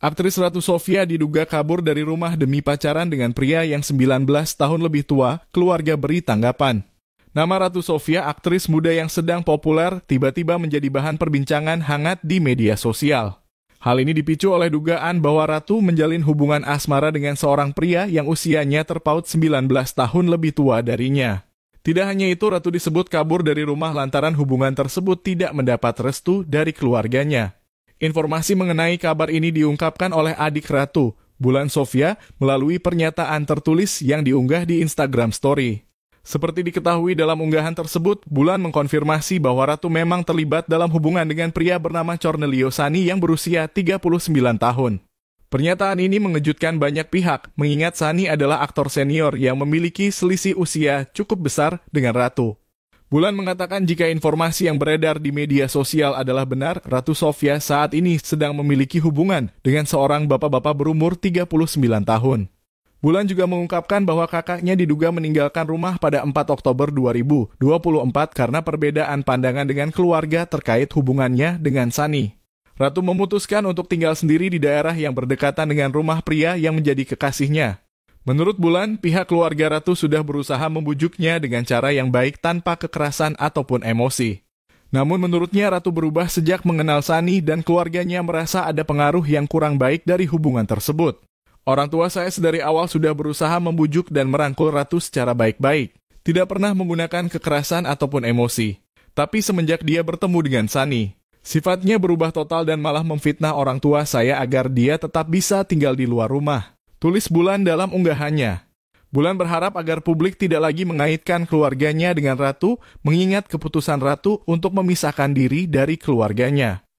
Aktris Ratu Sofia diduga kabur dari rumah demi pacaran dengan pria yang 19 tahun lebih tua, keluarga beri tanggapan. Nama Ratu Sofia, aktris muda yang sedang populer, tiba-tiba menjadi bahan perbincangan hangat di media sosial. Hal ini dipicu oleh dugaan bahwa Ratu menjalin hubungan asmara dengan seorang pria yang usianya terpaut 19 tahun lebih tua darinya. Tidak hanya itu, Ratu disebut kabur dari rumah lantaran hubungan tersebut tidak mendapat restu dari keluarganya. Informasi mengenai kabar ini diungkapkan oleh adik Ratu, Bulan Sofia, melalui pernyataan tertulis yang diunggah di Instagram Story. Seperti diketahui dalam unggahan tersebut, Bulan mengkonfirmasi bahwa Ratu memang terlibat dalam hubungan dengan pria bernama Cornelio Sani yang berusia 39 tahun. Pernyataan ini mengejutkan banyak pihak, mengingat Sani adalah aktor senior yang memiliki selisih usia cukup besar dengan Ratu. Bulan mengatakan jika informasi yang beredar di media sosial adalah benar, Ratu Sofia saat ini sedang memiliki hubungan dengan seorang bapak-bapak berumur 39 tahun. Bulan juga mengungkapkan bahwa kakaknya diduga meninggalkan rumah pada 4 Oktober 2024 karena perbedaan pandangan dengan keluarga terkait hubungannya dengan Sani. Ratu memutuskan untuk tinggal sendiri di daerah yang berdekatan dengan rumah pria yang menjadi kekasihnya. Menurut Bulan, pihak keluarga Ratu sudah berusaha membujuknya dengan cara yang baik tanpa kekerasan ataupun emosi. Namun menurutnya Ratu berubah sejak mengenal Sani dan keluarganya merasa ada pengaruh yang kurang baik dari hubungan tersebut. Orang tua saya sedari awal sudah berusaha membujuk dan merangkul Ratu secara baik-baik. Tidak pernah menggunakan kekerasan ataupun emosi. Tapi semenjak dia bertemu dengan Sani, sifatnya berubah total dan malah memfitnah orang tua saya agar dia tetap bisa tinggal di luar rumah. Tulis Bulan dalam unggahannya. Bulan berharap agar publik tidak lagi mengaitkan keluarganya dengan Ratu, mengingat keputusan Ratu untuk memisahkan diri dari keluarganya.